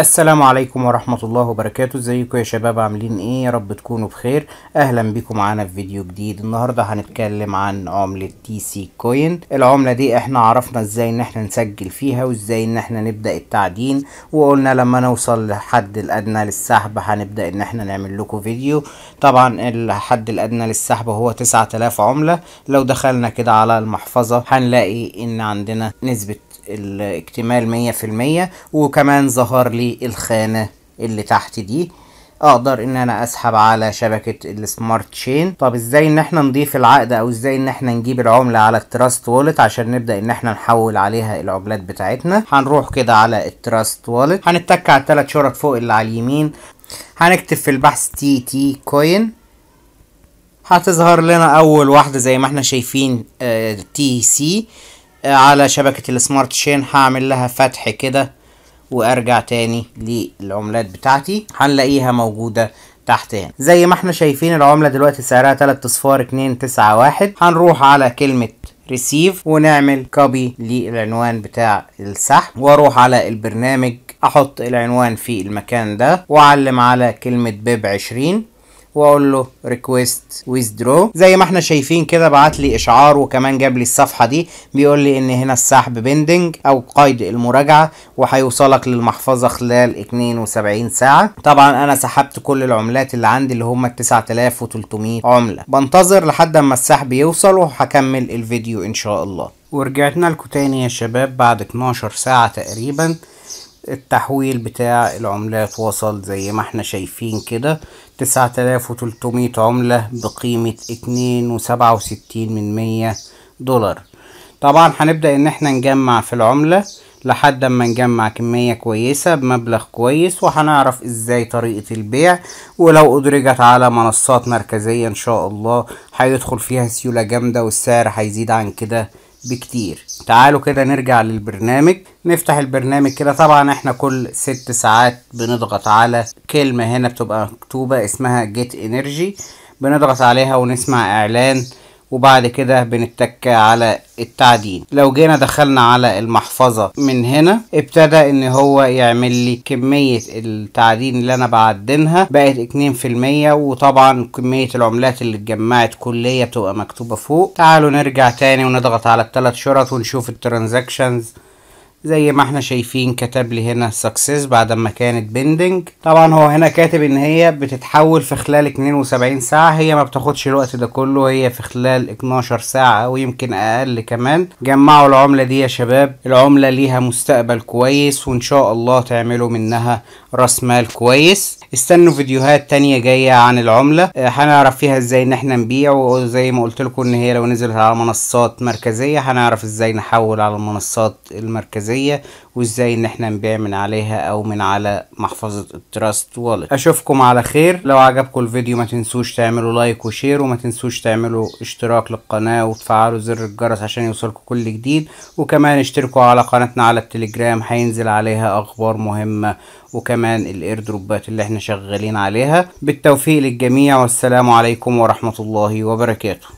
السلام عليكم ورحمة الله وبركاته ازيكم يا شباب عاملين ايه يا رب تكونوا بخير اهلا بكم معانا في فيديو جديد النهاردة هنتكلم عن عملة تي سي كوين العملة دي احنا عرفنا ازاي ان احنا نسجل فيها وازاي ان احنا نبدأ التعدين وقلنا لما نوصل للحد الادنى للسحب هنبدأ ان احنا نعمل لكم فيديو طبعا الحد الادنى للسحب هو 9000 عملة لو دخلنا كده على المحفظة هنلاقي ان عندنا نسبة الاكتمال مية في المية وكمان ظهر لي الخانة اللي تحت دي اقدر ان انا اسحب على شبكة السمارت تشين طب ازاي ان احنا نضيف العقد او ازاي ان احنا نجيب العملة على التراست وولت عشان نبدأ ان احنا نحول عليها العملات بتاعتنا هنروح كده على التراست وولت هنتك على التلات شرط فوق اللي على اليمين هنكتب في البحث تي تي كوين هتظهر لنا اول واحدة زي ما احنا شايفين تي آه، سي على شبكة السمارت شين هعمل لها فتح كده وارجع تاني للعملات بتاعتي هنلاقيها موجودة تحت هنا زي ما احنا شايفين العملة دلوقتي سعرها 3 اصفار واحد هنروح على كلمة ريسيف ونعمل كوبي للعنوان بتاع السحب واروح على البرنامج احط العنوان في المكان ده واعلم على كلمة بيب 20 واقول له ريكويست ويزدرو زي ما احنا شايفين كده بعت لي اشعار وكمان جاب لي الصفحه دي بيقول لي ان هنا السحب بيندنج او قيد المراجعه وهيوصلك للمحفظه خلال 72 ساعه طبعا انا سحبت كل العملات اللي عندي اللي هم 9300 عمله بنتظر لحد اما السحب يوصل وهكمل الفيديو ان شاء الله ورجعتنا لكم تاني يا شباب بعد 12 ساعه تقريبا التحويل بتاع العملات وصل زي ما احنا شايفين كده تسعة تلاف وتلتمية عملة بقيمة اتنين وسبعة وستين من مية دولار طبعا هنبدأ ان احنا نجمع في العملة لحد ما نجمع كمية كويسة بمبلغ كويس وهنعرف ازاي طريقة البيع ولو ادرجت على منصات مركزية ان شاء الله هيدخل فيها سيولة جامدة والسعر هيزيد عن كده بكتير تعالوا كده نرجع للبرنامج نفتح البرنامج كده طبعا احنا كل ست ساعات بنضغط على كلمة هنا بتبقى مكتوبة اسمها جيت انرجي بنضغط عليها ونسمع اعلان وبعد كده بنتك على التعدين لو جينا دخلنا على المحفظة من هنا ابتدى ان هو يعمل لي كمية التعدين اللي انا بعدنها بقت اتنين في المية وطبعا كمية العملات اللي اتجمعت كلية بتبقى مكتوبة فوق تعالوا نرجع تاني ونضغط على التلات شرط ونشوف الترانزاكشنز زي ما احنا شايفين كتب لي هنا سكسس بعد ما كانت بيندنج طبعا هو هنا كاتب ان هي بتتحول في خلال 72 ساعة هي ما بتاخدش الوقت ده كله هي في خلال 12 ساعة او يمكن اقل كمان جمعوا العملة دي يا شباب العملة ليها مستقبل كويس وان شاء الله تعملوا منها راس مال كويس استنوا فيديوهات تانية جاية عن العملة آه، هنعرف فيها ازاي ان احنا نبيع وزي ما قلت لكم ان هي لو نزلت على منصات مركزية هنعرف ازاي نحول على المنصات المركزية وازاي ان احنا نبيع من عليها او من على محفظة التراست والت اشوفكم على خير لو عجبكم الفيديو ما تنسوش تعملوا لايك وشير وما تنسوش تعملوا اشتراك للقناة وتفعلوا زر الجرس عشان يوصلكم كل جديد وكمان اشتركوا على قناتنا على التليجرام هينزل عليها اخبار مهمة وكمان الايردروبات اللي احنا شغالين عليها بالتوفيق للجميع والسلام عليكم ورحمة الله وبركاته